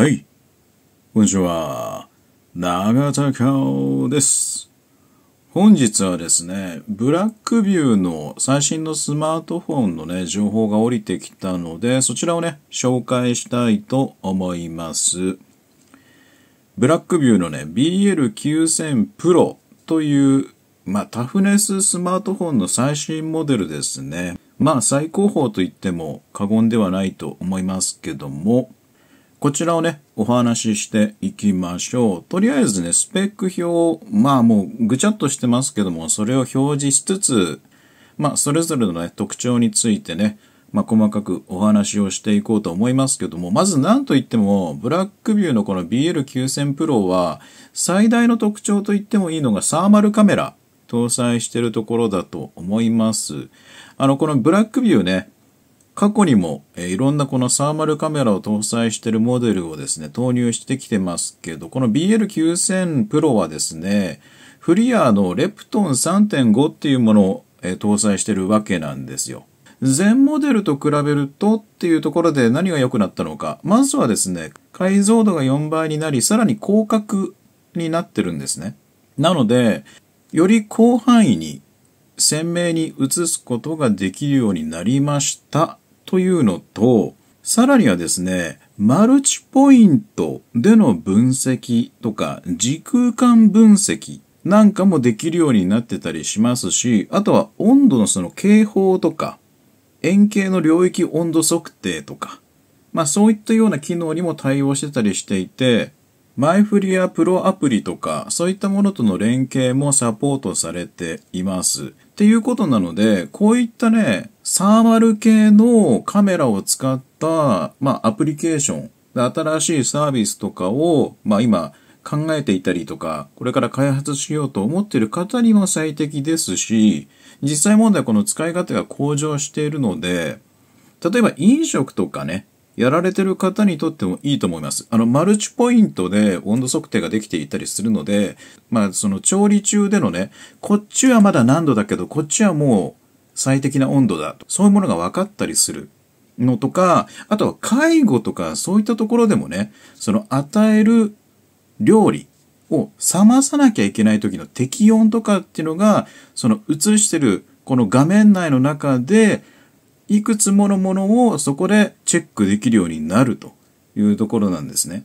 はい。こんにちは。長田京です。本日はですね、ブラックビューの最新のスマートフォンのね、情報が降りてきたので、そちらをね、紹介したいと思います。ブラックビューのね、BL9000 Pro という、まあ、タフネススマートフォンの最新モデルですね。まあ、最高峰と言っても過言ではないと思いますけども、こちらをね、お話ししていきましょう。とりあえずね、スペック表まあもうぐちゃっとしてますけども、それを表示しつつ、まあそれぞれのね、特徴についてね、まあ細かくお話をしていこうと思いますけども、まず何と言っても、ブラックビューのこの BL9000 Pro は、最大の特徴と言ってもいいのがサーマルカメラ。搭載してるところだと思います。あの、このブラックビューね、過去にも、えいろんなこのサーマルカメラを搭載しているモデルをですね、投入してきてますけど、この BL9000 Pro はですね、フリアのレプトン3.5っていうものを、え搭載してるわけなんですよ。全モデルと比べるとっていうところで何が良くなったのか。まずはですね、解像度が4倍になり、さらに広角になってるんですね。なので、より広範囲に鮮明に映すことができるようになりましたというのと、さらにはですね、マルチポイントでの分析とか、時空間分析なんかもできるようになってたりしますし、あとは温度のその警報とか、円形の領域温度測定とか、まあそういったような機能にも対応してたりしていて、マイフリアプロアプリとか、そういったものとの連携もサポートされています。っていうことなので、こういったね、サーマル系のカメラを使った、まあ、アプリケーション、新しいサービスとかを、まあ、今考えていたりとか、これから開発しようと思っている方にも最適ですし、実際問題はこの使い方が向上しているので、例えば飲食とかね、やられてる方にとってもいいと思います。あの、マルチポイントで温度測定ができていたりするので、まあ、その調理中でのね、こっちはまだ何度だけど、こっちはもう最適な温度だと、そういうものが分かったりするのとか、あとは介護とかそういったところでもね、その与える料理を冷まさなきゃいけない時の適温とかっていうのが、その映してるこの画面内の中で、いくつものものをそこでチェックできるようになるというところなんですね。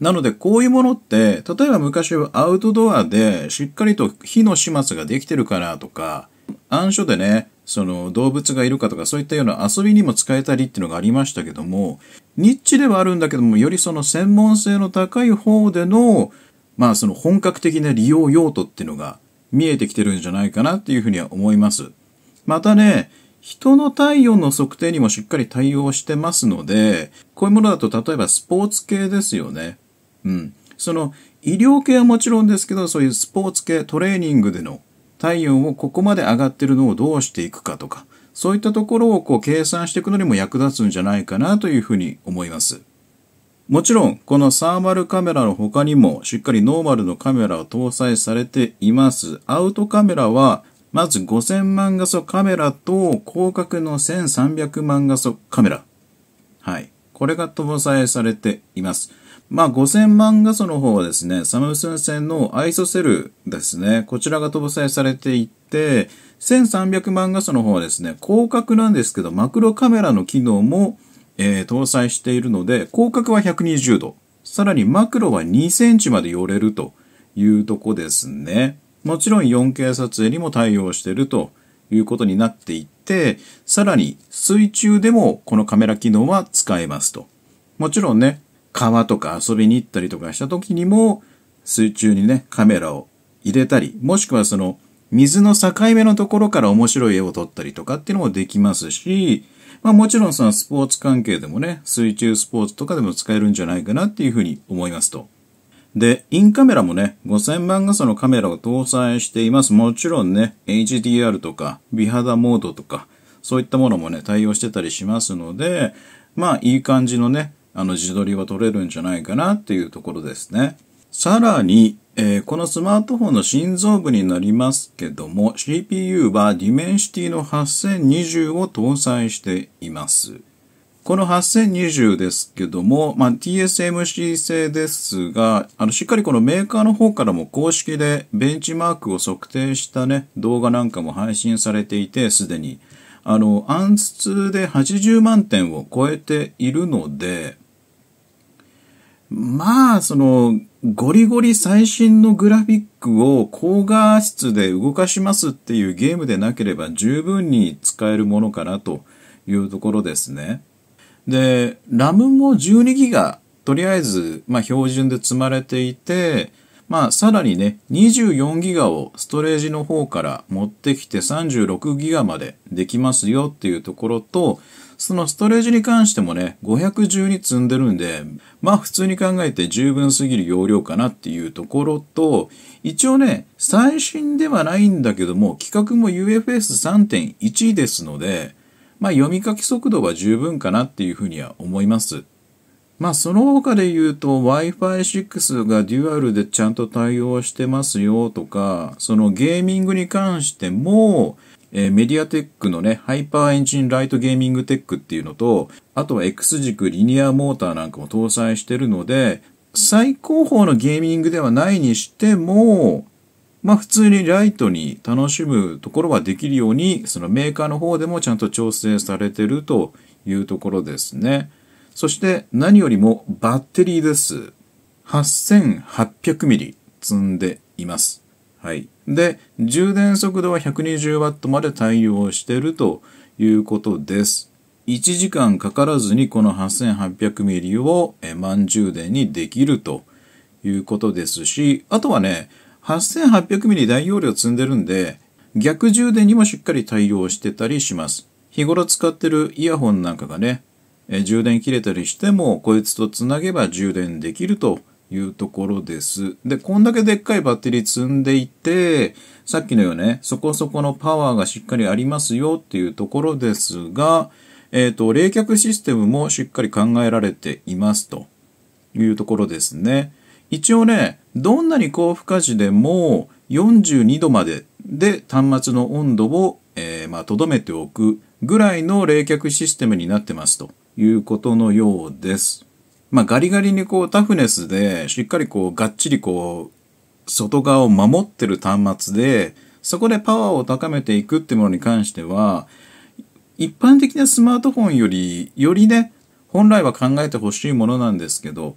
なのでこういうものって、例えば昔はアウトドアでしっかりと火の始末ができてるかなとか、暗所でね、その動物がいるかとかそういったような遊びにも使えたりっていうのがありましたけども、ニッチではあるんだけども、よりその専門性の高い方での、まあその本格的な利用用途っていうのが見えてきてるんじゃないかなっていうふうには思います。またね、人の体温の測定にもしっかり対応してますので、こういうものだと例えばスポーツ系ですよね。うん。その医療系はもちろんですけど、そういうスポーツ系、トレーニングでの体温をここまで上がってるのをどうしていくかとか、そういったところをこう計算していくのにも役立つんじゃないかなというふうに思います。もちろん、このサーマルカメラの他にも、しっかりノーマルのカメラを搭載されています。アウトカメラは、まず5000万画素カメラと広角の1300万画素カメラ。はい。これが搭載されています。まあ、5000万画素の方はですね、サムスン製のアイソセルですね、こちらが搭載されていて、1300万画素の方はですね、広角なんですけど、マクロカメラの機能も、えー、搭載しているので、広角は120度、さらにマクロは2センチまで寄れるというとこですね。もちろん 4K 撮影にも対応しているということになっていて、さらに水中でもこのカメラ機能は使えますと。もちろんね、川とか遊びに行ったりとかした時にも、水中にね、カメラを入れたり、もしくはその、水の境目のところから面白い絵を撮ったりとかっていうのもできますし、まあもちろんそのスポーツ関係でもね、水中スポーツとかでも使えるんじゃないかなっていうふうに思いますと。で、インカメラもね、5000万画素のカメラを搭載しています。もちろんね、HDR とか、美肌モードとか、そういったものもね、対応してたりしますので、まあいい感じのね、あの、自撮りは撮れるんじゃないかなっていうところですね。さらに、えー、このスマートフォンの心臓部になりますけども、CPU は Dimensity の8020を搭載しています。この8020ですけども、まあ、TSMC 製ですが、あの、しっかりこのメーカーの方からも公式でベンチマークを測定したね、動画なんかも配信されていて、すでに、あの、アンツで80万点を超えているので、まあ、その、ゴリゴリ最新のグラフィックを高画質で動かしますっていうゲームでなければ十分に使えるものかなというところですね。で、ラムも12ギガ、とりあえず、まあ、標準で積まれていて、まあ、さらにね、24ギガをストレージの方から持ってきて36ギガまでできますよっていうところと、そのストレージに関してもね、512積んでるんで、まあ普通に考えて十分すぎる容量かなっていうところと、一応ね、最新ではないんだけども、規格も UFS3.1 ですので、まあ読み書き速度は十分かなっていうふうには思います。まあその他で言うと Wi-Fi6 がデュアルでちゃんと対応してますよとか、そのゲーミングに関しても、えー、メディアテックのね、ハイパーエンジンライトゲーミングテックっていうのと、あとは X 軸リニアモーターなんかも搭載してるので、最高峰のゲーミングではないにしても、まあ普通にライトに楽しむところはできるように、そのメーカーの方でもちゃんと調整されてるというところですね。そして何よりもバッテリーです。8800ミリ積んでいます。はい。で、充電速度は 120W まで対応してるということです。1時間かからずにこの8 8 0 0 m m を満充電にできるということですし、あとはね、8 8 0 0 m m 大容量積んでるんで、逆充電にもしっかり対応してたりします。日頃使ってるイヤホンなんかがね、充電切れたりしても、こいつとつなげば充電できるというところです。で、こんだけでっかいバッテリー積んでいて、さっきのようね、そこそこのパワーがしっかりありますよっていうところですが、えっ、ー、と、冷却システムもしっかり考えられていますというところですね。一応ね、どんなに高負荷時でも42度までで端末の温度を、えー、まあ、留めておくぐらいの冷却システムになってますということのようです。まあ、ガリガリにこうタフネスで、しっかりこうがっちりこう、外側を守ってる端末で、そこでパワーを高めていくってものに関しては、一般的なスマートフォンより、よりね、本来は考えてほしいものなんですけど、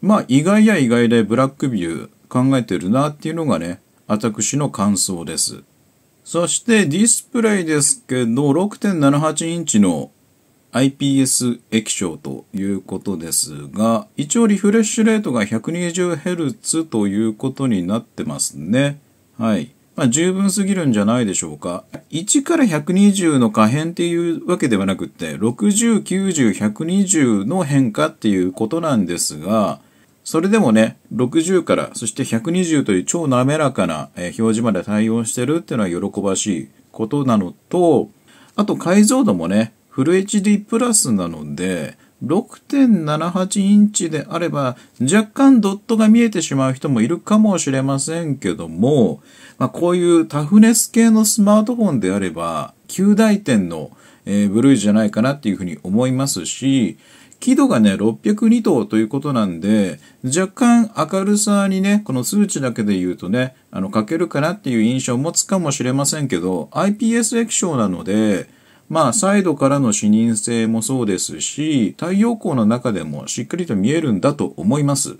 まあ意外や意外でブラックビュー考えてるなっていうのがね、私の感想です。そしてディスプレイですけど、6.78インチの IPS 液晶ということですが、一応リフレッシュレートが 120Hz ということになってますね。はい。まあ、十分すぎるんじゃないでしょうか。1から120の可変っていうわけではなくて、60、90、120の変化っていうことなんですが、それでもね、60から、そして120という超滑らかな表示まで対応してるっていうのは喜ばしいことなのと、あと解像度もね、フル HD プラスなので、6.78インチであれば、若干ドットが見えてしまう人もいるかもしれませんけども、まあ、こういうタフネス系のスマートフォンであれば、旧大点の、えー、ブルーじゃないかなっていうふうに思いますし、輝度がね、602頭ということなんで、若干明るさにね、この数値だけで言うとね、あの、欠けるかなっていう印象を持つかもしれませんけど、IPS 液晶なので、まあ、サイドからの視認性もそうですし、太陽光の中でもしっかりと見えるんだと思います。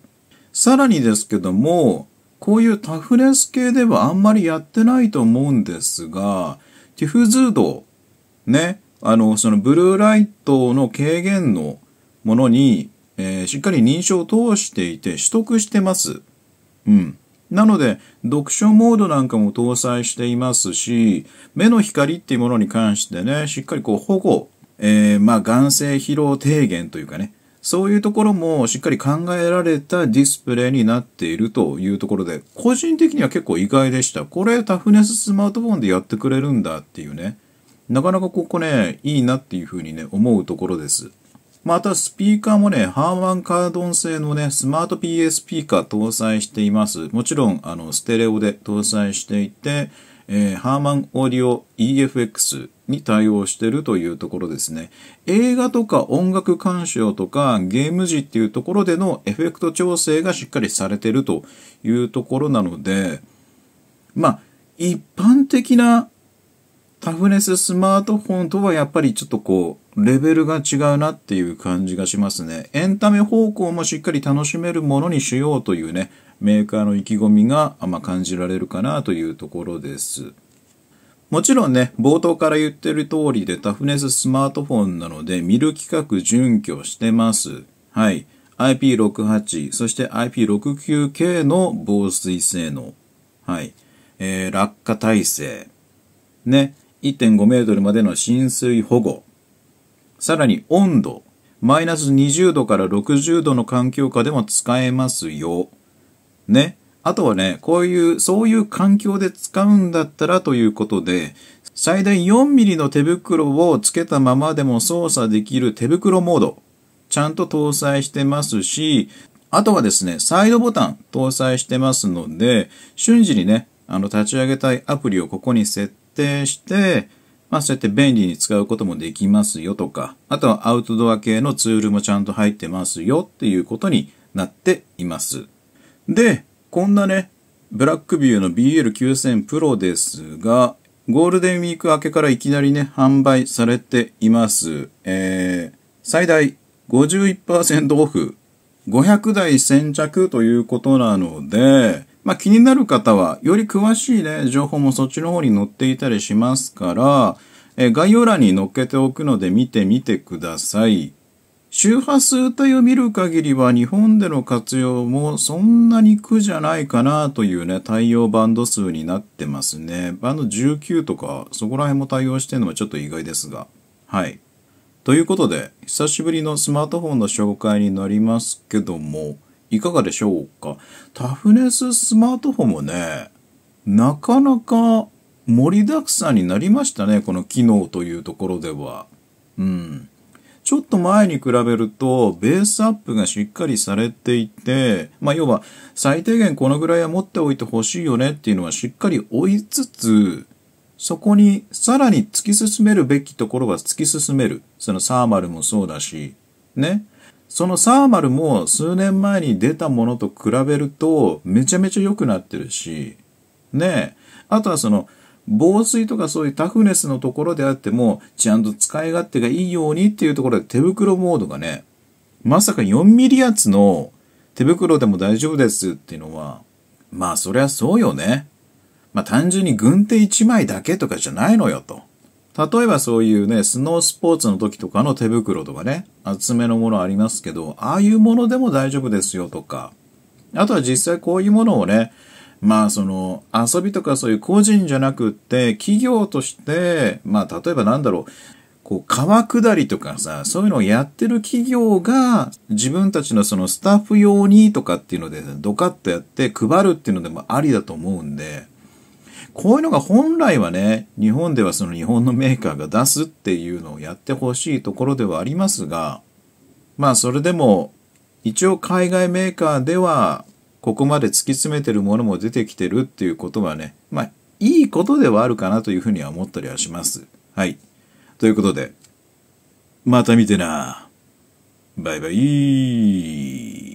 さらにですけども、こういうタフレス系ではあんまりやってないと思うんですが、ティフズード、ね、あの、そのブルーライトの軽減のものに、えー、しっかり認証を通していて取得してます。うん。なので、読書モードなんかも搭載していますし、目の光っていうものに関してね、しっかりこう保護、えー、まあ、眼性疲労低減というかね、そういうところもしっかり考えられたディスプレイになっているというところで、個人的には結構意外でした。これタフネススマートフォンでやってくれるんだっていうね。なかなかここね、いいなっていうふうにね、思うところです。また、スピーカーもね、ハーマンカードン製のね、スマート PA スピーカー搭載しています。もちろん、あの、ステレオで搭載していて、えー、ハーマンオーディオ EFX に対応してるというところですね。映画とか音楽鑑賞とかゲーム時っていうところでのエフェクト調整がしっかりされてるというところなので、まあ、一般的なタフネススマートフォンとはやっぱりちょっとこう、レベルが違うなっていう感じがしますね。エンタメ方向もしっかり楽しめるものにしようというね、メーカーの意気込みが、ま感じられるかなというところです。もちろんね、冒頭から言ってる通りでタフネススマートフォンなので見る企画準拠してます。はい。IP68、そして IP69K の防水性能。はい。えー、落下耐性。ね。1.5メートルまでの浸水保護。さらに温度、マイナス20度から60度の環境下でも使えますよ。ね。あとはね、こういう、そういう環境で使うんだったらということで、最大 4mm の手袋をつけたままでも操作できる手袋モード、ちゃんと搭載してますし、あとはですね、サイドボタン搭載してますので、瞬時にね、あの、立ち上げたいアプリをここに設定して、まあそうやって便利に使うこともできますよとか、あとはアウトドア系のツールもちゃんと入ってますよっていうことになっています。で、こんなね、ブラックビューの BL9000 Pro ですが、ゴールデンウィーク明けからいきなりね、販売されています。えー、最大51%オフ、500台先着ということなので、まあ、気になる方は、より詳しいね、情報もそっちの方に載っていたりしますから、え概要欄に載っけておくので見てみてください。周波数帯を見る限りは日本での活用もそんなに苦じゃないかなというね、対応バンド数になってますね。バンド19とか、そこら辺も対応してるのはちょっと意外ですが。はい。ということで、久しぶりのスマートフォンの紹介になりますけども、いかがでしょうかタフネススマートフォンもね、なかなか盛りだくさんになりましたね、この機能というところでは。うん。ちょっと前に比べると、ベースアップがしっかりされていて、まあ、要は、最低限このぐらいは持っておいてほしいよねっていうのはしっかり追いつつ、そこにさらに突き進めるべきところは突き進める。そのサーマルもそうだし、ね。そのサーマルも数年前に出たものと比べるとめちゃめちゃ良くなってるし、ねあとはその防水とかそういうタフネスのところであっても、ちゃんと使い勝手がいいようにっていうところで手袋モードがね、まさか4ミリ厚の手袋でも大丈夫ですっていうのは、まあそりゃそうよね。まあ単純に軍手1枚だけとかじゃないのよと。例えばそういうね、スノースポーツの時とかの手袋とかね、厚めのものありますけど、ああいうものでも大丈夫ですよとか、あとは実際こういうものをね、まあその遊びとかそういう個人じゃなくって企業として、まあ例えばなんだろう、こう川下りとかさ、そういうのをやってる企業が自分たちのそのスタッフ用にとかっていうので、ドカッとやって配るっていうのでもありだと思うんで、こういうのが本来はね、日本ではその日本のメーカーが出すっていうのをやってほしいところではありますが、まあそれでも一応海外メーカーではここまで突き詰めてるものも出てきてるっていうことはね、まあいいことではあるかなというふうには思ったりはします。はい。ということで、また見てな。バイバイ。